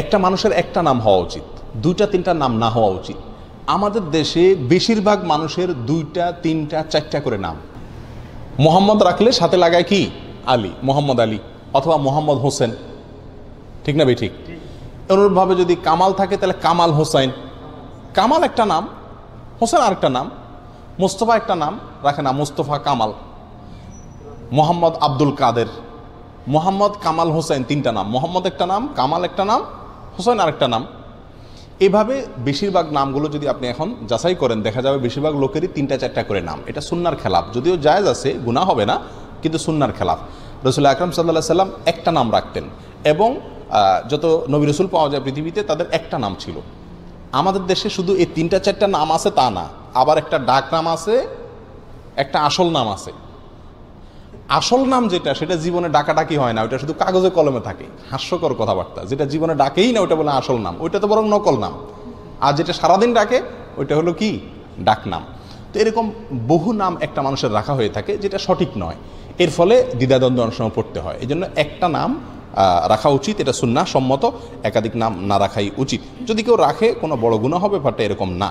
একটা মানুষের একটা নাম হওয়া উচিত দুইটা তিনটা নাম না হওয়া উচিত আমাদের দেশে বেশিরভাগ মানুষের দুইটা তিনটা চারটা করে নাম মোহাম্মদ রাখলে সাথে লাগায় কি আলী মোহাম্মদ আলী অথবা মোহাম্মদ হোসেন ঠিক না বে ঠিক অনুরূপভাবে যদি কামাল থাকে তাহলে কামাল হোসেন কামাল একটা নাম হোসেন আরেকটা নাম মোস্তফা একটা নাম রাখে না মোস্তফা কামাল মোহাম্মদ আব্দুল কাদের মোহাম্মদ কামাল হোসেন তিনটা নাম মোহাম্মদ একটা নাম কামাল একটা নাম হোসেন আরেকটা নাম এভাবে বেশিরভাগ নামগুলো যদি আপনি এখন যাচাই করেন দেখা যাবে বেশিরভাগ লোকেরই তিনটা চারটা করে নাম এটা সুন্নার খেলাফ যদিও জায়জ আছে গুণা হবে না কিন্তু সুন্নার খেলাফ রসুল আকরম সাল্লাহ সাল্লাম একটা নাম রাখতেন এবং যত নবী রসুল পাওয়া যায় পৃথিবীতে তাদের একটা নাম ছিল আমাদের দেশে শুধু এই তিনটা চারটা নাম আছে তা না আবার একটা ডাক নাম আছে একটা আসল নাম আছে আসল নাম যেটা সেটা জীবনে ডাকাডাকি হয় না ওটা শুধু কাগজে কলমে থাকে হাস্যকর কথাবার্তা যেটা জীবনে ডাকেই না ওটা বলে আসল নাম ওইটা তো বরং নকল নাম আর যেটা সারাদিন ডাকে ওইটা হলো কি ডাকনাম তো এরকম বহু নাম একটা মানুষের রাখা হয়ে থাকে যেটা সঠিক নয় এর ফলে দ্বিধাদ্বন্দ্ব অনেক সময় পড়তে হয় এই জন্য একটা নাম রাখা উচিত এটা সুন্না সম্মত একাধিক নাম না রাখাই উচিত যদি কেউ রাখে কোনো বড় গুণা হবে বাট এরকম না